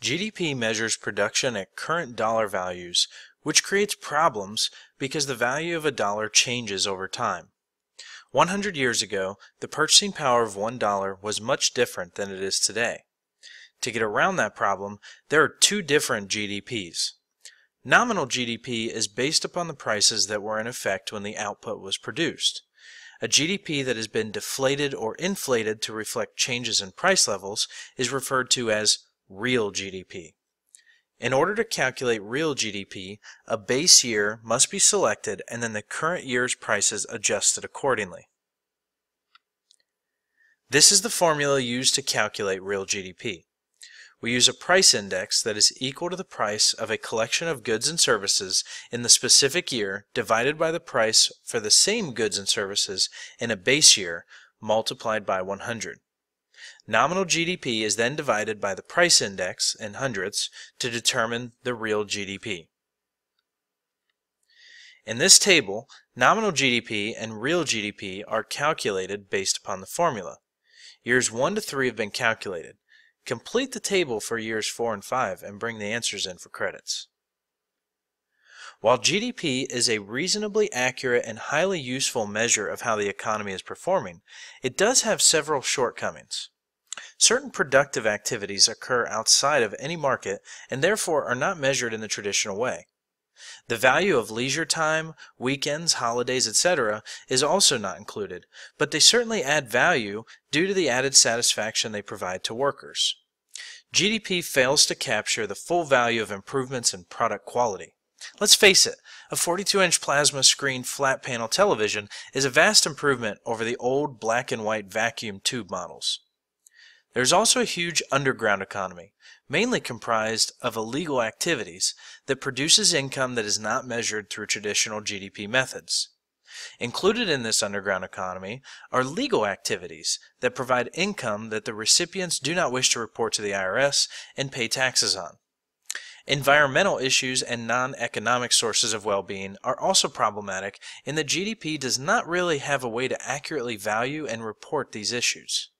GDP measures production at current dollar values, which creates problems because the value of a dollar changes over time. 100 years ago, the purchasing power of $1 was much different than it is today. To get around that problem, there are two different GDPs. Nominal GDP is based upon the prices that were in effect when the output was produced. A GDP that has been deflated or inflated to reflect changes in price levels is referred to as real GDP. In order to calculate real GDP, a base year must be selected and then the current year's prices adjusted accordingly. This is the formula used to calculate real GDP. We use a price index that is equal to the price of a collection of goods and services in the specific year divided by the price for the same goods and services in a base year multiplied by 100. Nominal GDP is then divided by the price index in hundredths to determine the real GDP. In this table, nominal GDP and real GDP are calculated based upon the formula. Years 1 to 3 have been calculated. Complete the table for years 4 and 5 and bring the answers in for credits. While GDP is a reasonably accurate and highly useful measure of how the economy is performing, it does have several shortcomings. Certain productive activities occur outside of any market and therefore are not measured in the traditional way. The value of leisure time, weekends, holidays, etc., is also not included, but they certainly add value due to the added satisfaction they provide to workers. GDP fails to capture the full value of improvements in product quality. Let's face it, a 42-inch plasma screen flat panel television is a vast improvement over the old black and white vacuum tube models. There's also a huge underground economy, mainly comprised of illegal activities that produces income that is not measured through traditional GDP methods. Included in this underground economy are legal activities that provide income that the recipients do not wish to report to the IRS and pay taxes on. Environmental issues and non-economic sources of well-being are also problematic and the GDP does not really have a way to accurately value and report these issues.